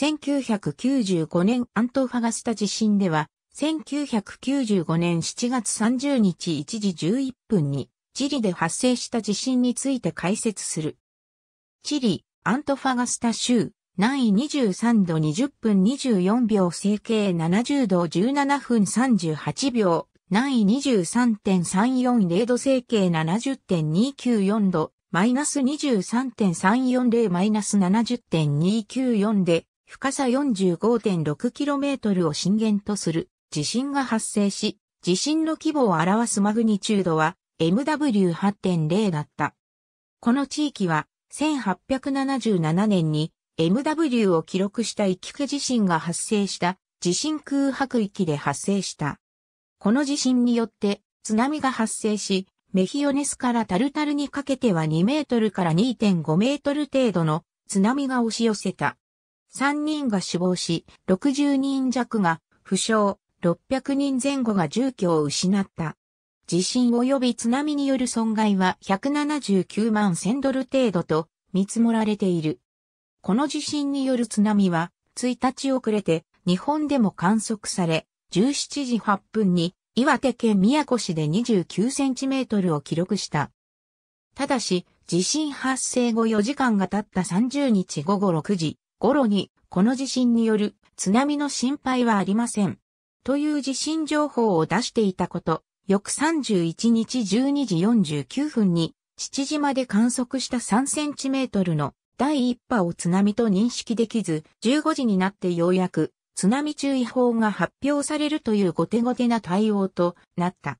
1995年アントファガスタ地震では、1995年7月30日1時11分に、チリで発生した地震について解説する。チリ、アントファガスタ州、南緯23度20分24秒整形70度17分38秒、南緯23.340度整形70.294度、マイナス23.340マイナス70.294で、深さ 45.6km を震源とする地震が発生し、地震の規模を表すマグニチュードは MW8.0 だった。この地域は1877年に MW を記録した一級地震が発生した地震空白域で発生した。この地震によって津波が発生し、メヒヨネスからタルタルにかけては2メートルから2.5メートル程度の津波が押し寄せた。3人が死亡し、60人弱が負傷、600人前後が住居を失った。地震及び津波による損害は179万1000ドル程度と見積もられている。この地震による津波は1日遅れて日本でも観測され、17時8分に岩手県宮古市で29センチメートルを記録した。ただし、地震発生後4時間が経った30日午後6時、頃に、この地震による津波の心配はありません。という地震情報を出していたこと、翌31日12時49分に、父島で観測した3センチメートルの第一波を津波と認識できず、15時になってようやく津波注意報が発表されるという後手後手な対応となった。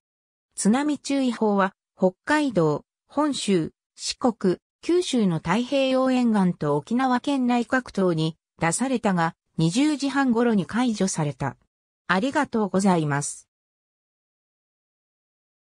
津波注意報は、北海道、本州、四国、九州の太平洋沿岸と沖縄県内各島に出されたが、20時半頃に解除された。ありがとうございます。